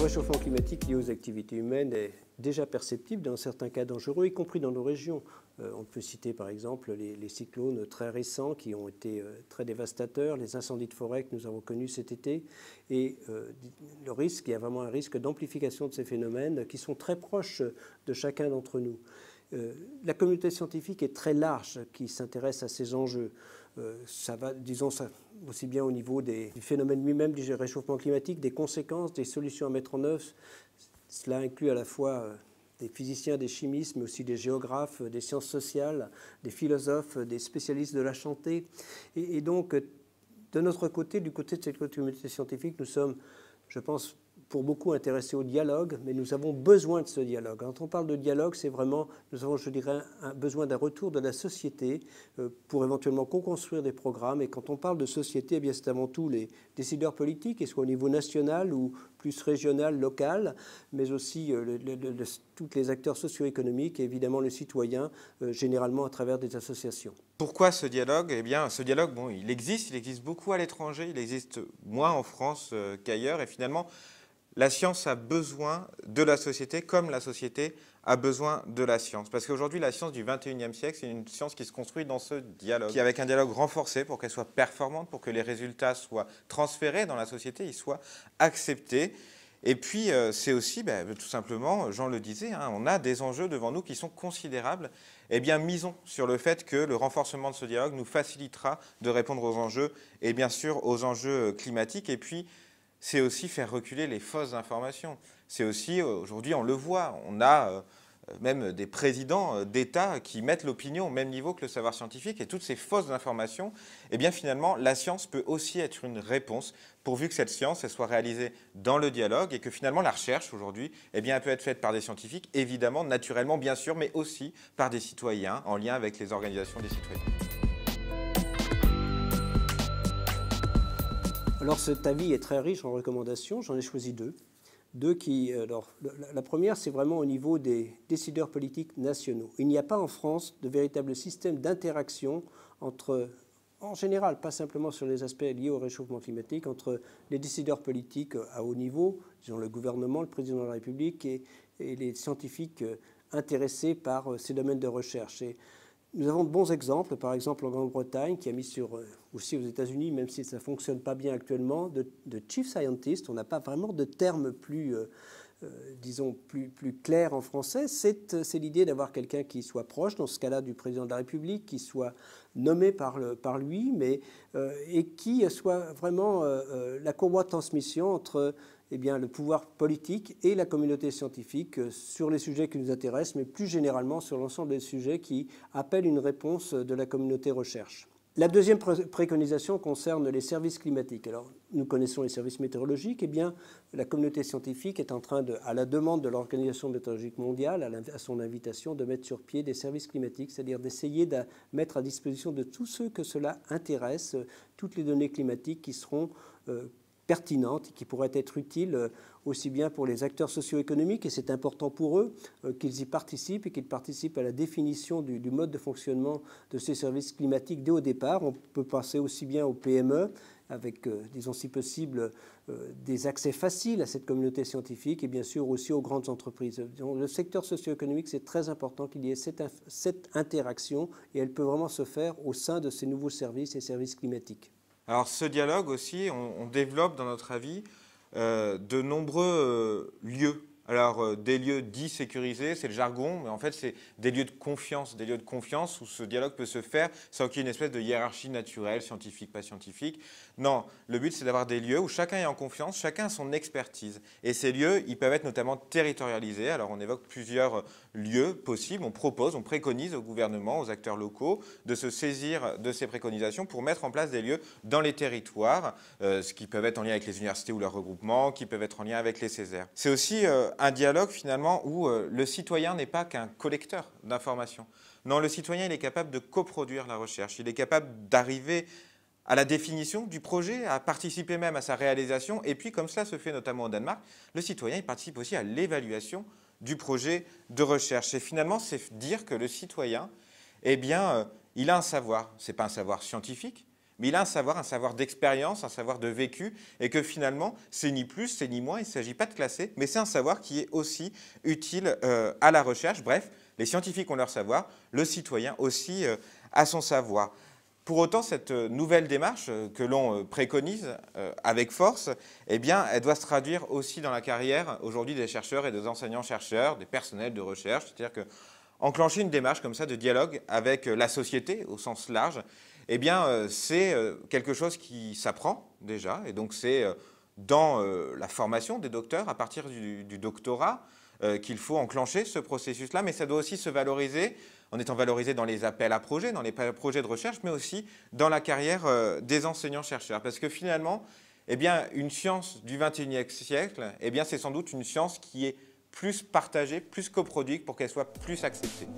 Le réchauffement climatique lié aux activités humaines est déjà perceptible dans certains cas dangereux, y compris dans nos régions. Euh, on peut citer par exemple les, cyclones très récents qui ont été euh, très dévastateurs, les incendies de forêt que nous avons connus cet été. Et euh, le risque, il y a vraiment un risque d'amplification de ces phénomènes qui sont très proches de chacun d'entre nous. Euh, la communauté scientifique est très large qui s'intéresse à ces enjeux. Euh, ça va, disons, ça, aussi bien au niveau des, phénomènes phénomène lui-même du réchauffement climatique, des conséquences, des solutions à mettre en œuvre. Cela inclut à la fois euh, des physiciens, des chimistes, mais aussi des géographes, des sciences sociales, des philosophes, des spécialistes de la santé. et donc, de notre côté, du côté de cette communauté scientifique, nous sommes, je pense, pour beaucoup intéressés au dialogue, mais nous avons besoin de ce dialogue. Quand on parle de dialogue, c'est vraiment, nous avons, je dirais, un, besoin d'un retour de la société euh, pour éventuellement co-construire des programmes. Et quand on parle de société, eh bien c'est avant tout les décideurs politiques, et soit au niveau national ou plus régional, local, mais aussi euh, tous les acteurs socio-économiques et évidemment les citoyens, euh, généralement à travers des associations. Pourquoi ce dialogue Eh bien, ce dialogue, bon, il existe, il existe beaucoup à l'étranger, il existe moins en France qu'ailleurs, et finalement, la science a besoin de la société comme la société a besoin de la science. Parce qu'aujourd'hui, la science du 21e siècle, c'est une science qui se construit dans ce dialogue, qui, avec un dialogue renforcé pour qu'elle soit performante, pour que les résultats soient transférés dans la société, ils soient acceptés. Et puis, euh, c'est aussi, ben, tout simplement, Jean le disait, hein, on a des enjeux devant nous qui sont considérables. Eh bien, misons sur le fait que le renforcement de ce dialogue nous facilitera de répondre aux enjeux, et bien sûr aux enjeux climatiques. Et puis, c'est aussi faire reculer les fausses informations. C'est aussi, aujourd'hui, on le voit, on a euh, même des présidents euh, d'État qui mettent l'opinion au même niveau que le savoir scientifique et toutes ces fausses informations, eh bien finalement, la science peut aussi être une réponse pourvu que cette science elle soit réalisée dans le dialogue et que finalement la recherche aujourd'hui, eh bien, elle peut être faite par des scientifiques, évidemment, naturellement, bien sûr, mais aussi par des citoyens en lien avec les organisations des citoyens. Alors cet avis est très riche en recommandations, j'en ai choisi deux. Deux qui, euh, alors, la première, c'est vraiment au niveau des décideurs politiques nationaux. Il n'y a pas en France de véritable système d'interaction entre, en général, pas simplement sur les aspects liés au réchauffement climatique, entre les décideurs politiques euh, à haut niveau, disons le gouvernement, le président de la République et, les scientifiques euh, intéressés par ces domaines de recherche. Nous avons de bons exemples, par exemple en Grande-Bretagne, qui a mis sur, euh, aussi aux États-Unis, même si ça ne fonctionne pas bien actuellement, de, de chief scientist. On n'a pas vraiment de terme plus euh, euh, disons, plus, clair en français, euh, c'est l'idée d'avoir quelqu'un qui soit proche, dans ce cas-là du président de la République, qui soit nommé par, lui, mais, euh, et qui soit vraiment la courroie de transmission entre eh le pouvoir politique et la communauté scientifique sur les sujets qui nous intéressent, mais plus généralement sur l'ensemble des sujets qui appellent une réponse de la communauté recherche. La deuxième préconisation concerne les services climatiques. Alors, nous connaissons les services météorologiques. Eh bien, la communauté scientifique est en train, de, à la demande de l'Organisation météorologique mondiale, à, son invitation, de mettre sur pied des services climatiques, c'est-à-dire d'essayer de mettre à disposition de tous ceux que cela intéresse toutes les données climatiques qui seront euh, pertinentes qui pourraient être utiles euh, aussi bien pour les acteurs socio-économiques, et c'est important pour eux euh, qu'ils y participent et qu'ils participent à la définition du, mode de fonctionnement de ces services climatiques dès au départ. On peut penser aussi bien aux PME avec, euh, disons si possible, des accès faciles à cette communauté scientifique et bien sûr aussi aux grandes entreprises. le secteur socio-économique, c'est très important qu'il y ait cette interaction et elle peut vraiment se faire au sein de ces nouveaux services et services climatiques. Alors ce dialogue aussi, on, développe dans notre avis euh, de nombreux euh, lieux alors, euh, des lieux dits sécurisés, c'est le jargon, mais en fait, c'est des lieux de confiance, des lieux de confiance où ce dialogue peut se faire sans qu'il y ait une espèce de hiérarchie naturelle, scientifique, pas scientifique. Non, le but, c'est d'avoir des lieux où chacun est en confiance, chacun a son expertise. Et ces lieux, ils peuvent être notamment territorialisés. Alors, on évoque plusieurs euh, lieux possibles. On propose, on préconise au gouvernement, aux acteurs locaux, de se saisir de ces préconisations pour mettre en place des lieux dans les territoires, euh, ce qui peuvent être en lien avec les universités ou leurs regroupements, qui peuvent être en lien avec les Césaires. C'est aussi un dialogue finalement où euh, le citoyen n'est pas qu'un collecteur d'informations. Non, le citoyen, il est capable de coproduire la recherche, il est capable d'arriver à la définition du projet, à participer même à sa réalisation. Et puis, comme cela se fait notamment au Danemark, le citoyen il participe aussi à l'évaluation du projet de recherche. Et finalement, c'est dire que le citoyen, eh bien, euh, il a un savoir. Ce n'est pas un savoir scientifique, mais il a un savoir, un savoir d'expérience, un savoir de vécu, et que finalement, c'est ni plus, c'est ni moins, il ne s'agit pas de classer, mais c'est un savoir qui est aussi utile euh, à la recherche. Bref, les scientifiques ont leur savoir, le citoyen aussi euh, a son savoir. Pour autant, cette euh, nouvelle démarche que l'on préconise avec force, eh bien, elle doit se traduire aussi dans la carrière aujourd'hui des chercheurs et des enseignants-chercheurs, des personnels de recherche, c'est-à-dire qu'enclencher une démarche comme ça de dialogue avec la société au sens large, eh bien, euh, c'est euh, quelque chose qui s'apprend déjà, et donc c'est euh, dans la formation des docteurs, à partir du, doctorat, qu'il faut enclencher ce processus-là, mais ça doit aussi se valoriser en étant valorisé dans les appels à projets, dans les projets de recherche, mais aussi dans la carrière des enseignants-chercheurs. Parce que finalement, eh bien, une science du XXIe siècle, eh bien, c'est sans doute une science qui est plus partagée, plus coproduite pour qu'elle soit plus acceptée.